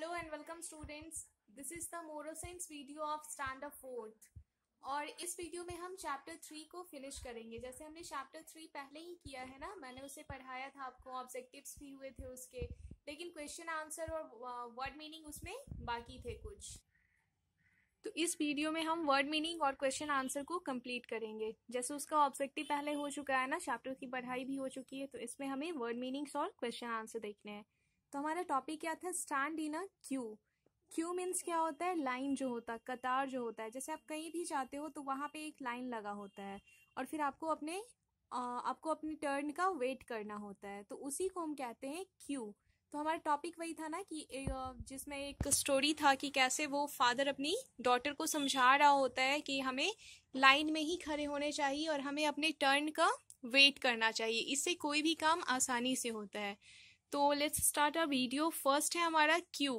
Hello and welcome students this is the moral science video of standard fourth और इस video में हम chapter three को finish करेंगे जैसे हमने चैप्टर थ्री पहले ही किया है ना मैंने उसे पढ़ाया था आपको ऑब्जेक्टिव्स भी हुए थे उसके लेकिन क्वेश्चन आंसर और वर्ड uh, मीनिंग उसमें बाकी थे कुछ तो इस वीडियो में हम वर्ड मीनिंग और क्वेश्चन आंसर को कंप्लीट करेंगे जैसे उसका ऑब्जेक्टिव पहले हो चुका है ना चैप्टर की पढ़ाई भी हो चुकी है तो इसमें हमें वर्ड मीनिंग्स और क्वेश्चन आंसर देखने हैं तो हमारा टॉपिक क्या था stand in a queue queue means क्या होता है लाइन जो होता है कतार जो होता है जैसे आप कहीं भी जाते हो तो वहाँ पे एक लाइन लगा होता है और फिर आपको अपने आ, आपको अपने टर्न का वेट करना होता है तो उसी को हम कहते हैं क्यू तो हमारा टॉपिक वही था ना कि जिसमें एक स्टोरी था कि कैसे वो फादर अपनी डॉटर को समझा रहा होता है कि हमें लाइन में ही खड़े होने चाहिए और हमें अपने टर्न का वेट करना चाहिए इससे कोई भी काम आसानी से होता है तो let's start a video first है हमारा क्यू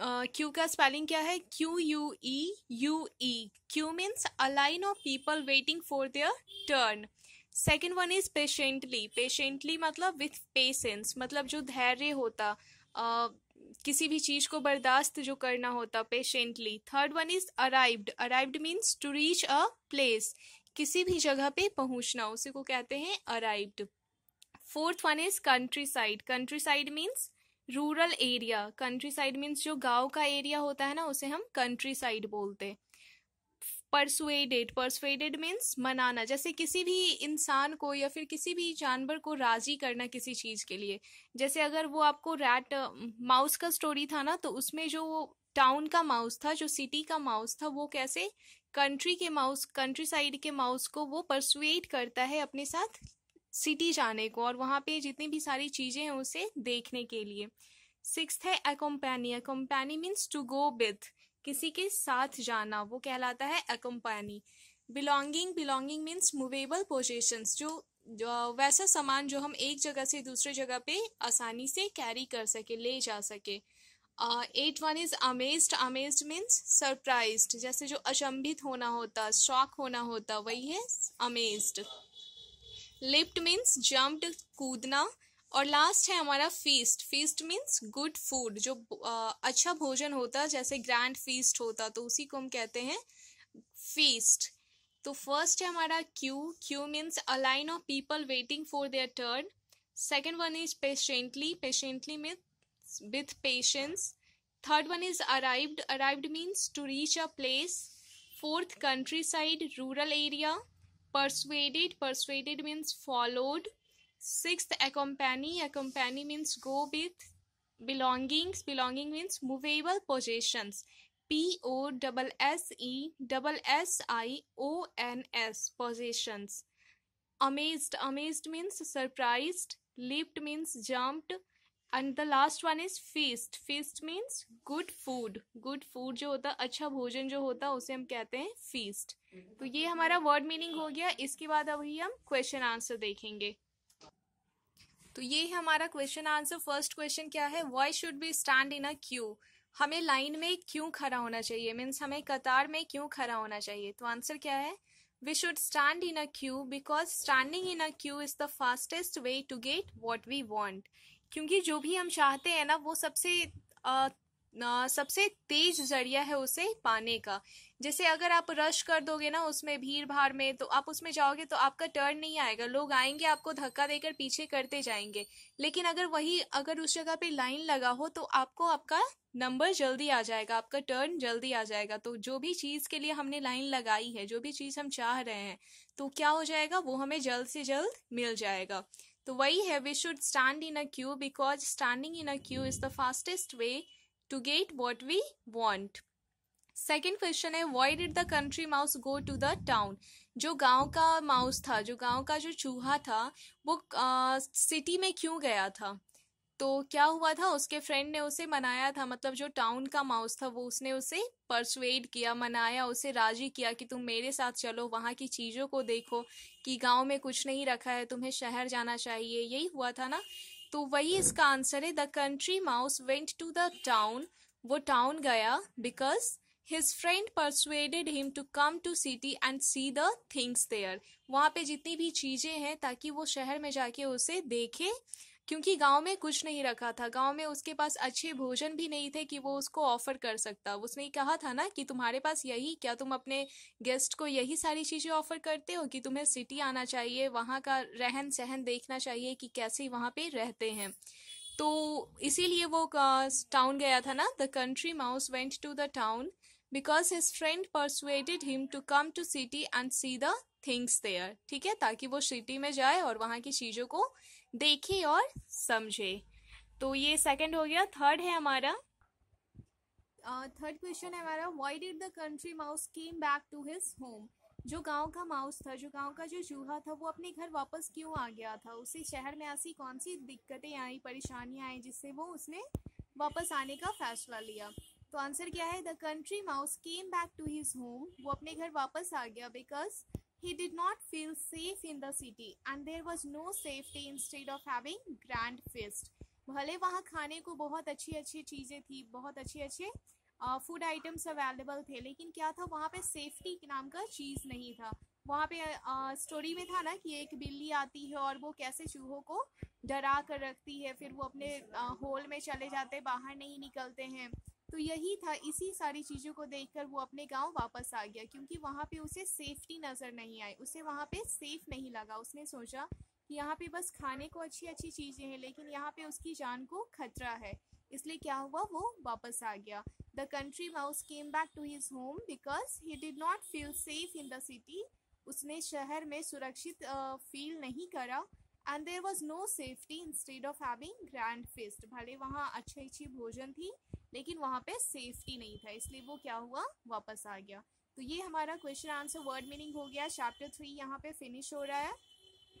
क्यू का स्पेलिंग क्या है Q U E U E queue means a line of people waiting for their turn second one is patiently patiently मतलब विथ पेशेंस मतलब जो धैर्य होता uh, किसी भी चीज को बर्दाश्त जो करना होता patiently third one is arrived arrived means to reach a place किसी भी जगह पे पहुंचना उसी को कहते हैं arrived fourth one is countryside countryside means rural area countryside means जो गांव का एरिया होता है ना उसे हम कंट्री साइड बोलते हैं परसुएडेड परसुएडेड मीन्स मनाना जैसे किसी भी इंसान को या फिर किसी भी जानवर को राजी करना किसी चीज़ के लिए जैसे अगर वो आपको रैट माउस का स्टोरी था ना तो उसमें जो टाउन का माउस था जो सिटी का माउस था वो कैसे कंट्री के माउस कंट्री साइड के माउस को वो परसुएट करता है अपने साथ सिटी जाने को और वहाँ पे जितनी भी सारी चीज़ें हैं उसे देखने के लिए सिक्स है accompany accompany means to go with किसी के साथ जाना वो कहलाता है accompany belonging belonging means movable possessions जो वैसा सामान जो हम एक जगह से दूसरे जगह पे आसानी से कैरी कर सके ले जा सके eight one is amazed amazed means surprise जैसे जो अचंभित होना होता शॉक होना होता वही है अमेज्ड लिप्ट मीन्स जम्प्ड कूदना और लास्ट है हमारा feast feast means good food जो आ, अच्छा भोजन होता जैसे ग्रैंड फीस्ट होता तो उसी को हम कहते हैं फीस्ट तो फर्स्ट है हमारा queue queue means a line of people waiting for their turn second one is patiently patiently means with patience third one is arrived arrived means to reach a place fourth countryside rural area persuaded persuaded means followed sixth accompany accompany means go with belongings belonging means movable possessions p o double s e double s i o n s possessions amazed amazed means surprised leaped means jumped and the last one is feast feast means good food good food जो होता है अच्छा भोजन जो होता है उसे हम कहते हैं फीस्ट तो ये हमारा वर्ड मीनिंग हो गया इसके बाद अभी हम क्वेश्चन आंसर देखेंगे तो ये हमारा क्वेश्चन आंसर फर्स्ट क्वेश्चन क्या है why should be stand in a queue हमें लाइन में क्यों खड़ा होना चाहिए मीन्स हमें कतार में क्यों खड़ा होना चाहिए तो आंसर क्या है we should stand in a queue because standing in a queue is the fastest way to get what we want क्योंकि जो भी हम चाहते हैं ना वो सबसे आ, आ, सबसे तेज जरिया है उसे पाने का जैसे अगर आप रश कर दोगे ना उसमें भीड़ भाड़ में तो आप उसमें जाओगे तो आपका टर्न नहीं आएगा लोग आएंगे आपको धक्का देकर पीछे करते जाएंगे लेकिन अगर वही अगर उस जगह पे लाइन लगा हो तो आपको आपका नंबर जल्दी आ जाएगा आपका टर्न जल्दी आ जाएगा तो जो भी चीज़ के लिए हमने लाइन लगाई है जो भी चीज़ हम चाह रहे हैं तो क्या हो जाएगा वो हमें जल्द से जल्द मिल जाएगा तो वही है we should stand in a queue because standing in a queue is the fastest way to get what we want second question है why did the country mouse go to the town जो गांव का mouse था जो गांव का जो चूहा था वो सिटी uh, में क्यों गया था तो क्या हुआ था उसके फ्रेंड ने उसे मनाया था मतलब जो टाउन का माउस था वो उसने उसे परसुएड किया मनाया उसे राजी किया कि तुम मेरे साथ चलो वहाँ की चीज़ों को देखो कि गांव में कुछ नहीं रखा है तुम्हें शहर जाना चाहिए यही हुआ था ना तो वही इसका आंसर है the country mouse went to the town वो टाउन गया because his friend persuaded him to come to city and see the things there वहाँ पे जितनी भी चीज़ें हैं ताकि वो शहर में जाके उसे देखे क्योंकि गांव में कुछ नहीं रखा था गांव में उसके पास अच्छे भोजन भी नहीं थे कि वो उसको ऑफर कर सकता उसने कहा था ना कि तुम्हारे पास यही क्या तुम अपने गेस्ट को यही सारी चीज़ें ऑफर करते हो कि तुम्हें सिटी आना चाहिए वहाँ का रहन सहन देखना चाहिए कि कैसे वहाँ पे रहते हैं तो इसीलिए वो टाउन गया था ना the country mouse went to the town because his friend persuaded him to come to city and see the things there ठीक है ताकि वो सिटी में जाए और वहाँ की चीज़ों को देखे और समझे तो ये सेकंड हो गया थर्ड है हमारा थर्ड uh, क्वेश्चन है हमारा why did the country mouse came back to his home जो गांव का माउस था जो गांव का जो चूहा था वो अपने घर वापस क्यों आ गया था उसे शहर में ऐसी कौन सी दिक्कतें आई परेशानियां आई जिससे वो उसने वापस आने का फैसला लिया तो आंसर क्या है the country mouse came back to his home वो अपने घर वापस आ गया because He did not feel safe in the city and there was no safety instead of having grand feast. भले वहाँ खाने को बहुत अच्छी अच्छी चीज़ें थी बहुत अच्छे अच्छे फूड आइटम्स अवेलेबल थे लेकिन क्या था वहाँ पे सेफ्टी नाम का चीज़ नहीं था वहाँ पे स्टोरी में था ना कि एक बिल्ली आती है और वो कैसे चूहों को डरा कर रखती है फिर वो अपने होल में चले जाते बाहर नहीं निकलते हैं तो यही था इसी सारी चीज़ों को देखकर वो अपने गांव वापस आ गया क्योंकि वहाँ पे उसे सेफ्टी नज़र नहीं आई उसे वहाँ पे सेफ नहीं लगा उसने सोचा कि यहाँ पे बस खाने को अच्छी अच्छी चीज़ें हैं लेकिन यहाँ पे उसकी जान को खतरा है इसलिए क्या हुआ वो वापस आ गया the country mouse came back to his home because he did not feel safe in the city उसने शहर में सुरक्षित फील uh, नहीं करा and there was no safety instead of having grand feast भले वहाँ अच्छी अच्छी भोजन थी लेकिन वहां पे सेफ्टी नहीं था इसलिए वो क्या हुआ वापस आ गया तो ये हमारा क्वेश्चन आंसर वर्ड मीनिंग हो गया चैप्टर थ्री यहाँ पे फिनिश हो रहा है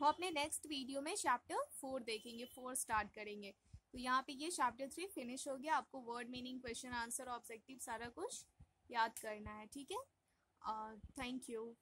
हम अपने नेक्स्ट वीडियो में चैप्टर फोर देखेंगे फोर स्टार्ट करेंगे तो यहाँ पे ये चैप्टर थ्री फिनिश हो गया आपको word meaning question answer objective सारा कुछ याद करना है ठीक है थैंक uh, यू